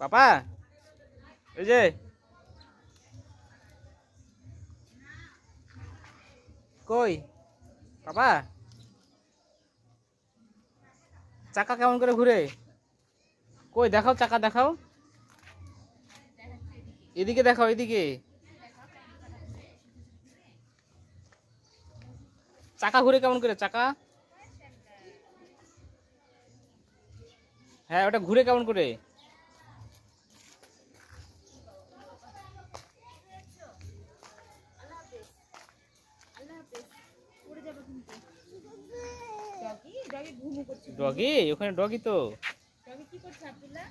পাপা এই যে কই পাপা চাকা কেমন করে ঘুরে কই দেখাও চাকা দেখাও এদিকে দেখাও এদিকে চাকা ঘুরে কেমন করে চাকা হ্যাঁ ওটা ঘুরে কেমন করে ডগি ওখানে ডগি তো ডগি কি করছে আব্দুল্লাহ